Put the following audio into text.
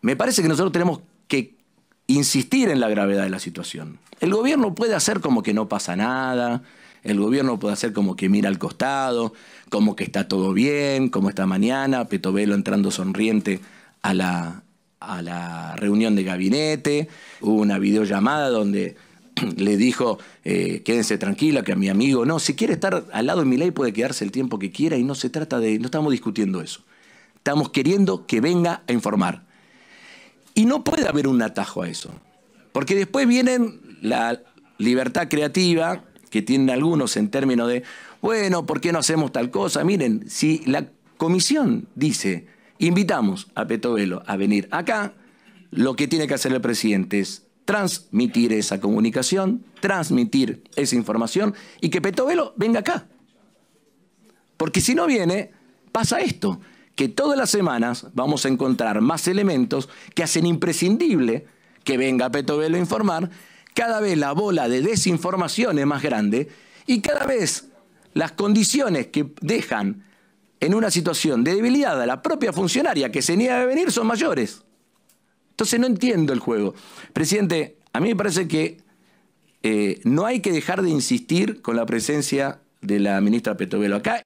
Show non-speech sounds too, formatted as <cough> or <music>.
Me parece que nosotros tenemos que insistir en la gravedad de la situación. El gobierno puede hacer como que no pasa nada, el gobierno puede hacer como que mira al costado, como que está todo bien, como está mañana, Petovelo entrando sonriente a la, reunión de gabinete, hubo una videollamada donde <clears throat> le dijo, eh, quédense tranquila, que a mi amigo, no, si quiere estar al lado de mi ley puede quedarse el tiempo que quiera y no se trata de, no estamos discutiendo eso. Estamos queriendo que venga a informar. Y no puede haber un atajo a eso. Porque después vienen la libertad creativa que tienen algunos en términos de, bueno, ¿por qué no hacemos tal cosa? Miren, si la comisión dice, invitamos a Petovelo a venir acá, lo que tiene que hacer el presidente es transmitir esa comunicación, transmitir esa información y que Petovelo venga acá. Porque si no viene, pasa esto que todas las semanas vamos a encontrar más elementos que hacen imprescindible que venga Petovelo a informar, cada vez la bola de desinformación es más grande y cada vez las condiciones que dejan en una situación de debilidad a la propia funcionaria que se niega a venir son mayores. Entonces no entiendo el juego. Presidente, a mí me parece que eh, no hay que dejar de insistir con la presencia de la ministra Petovelo. Acá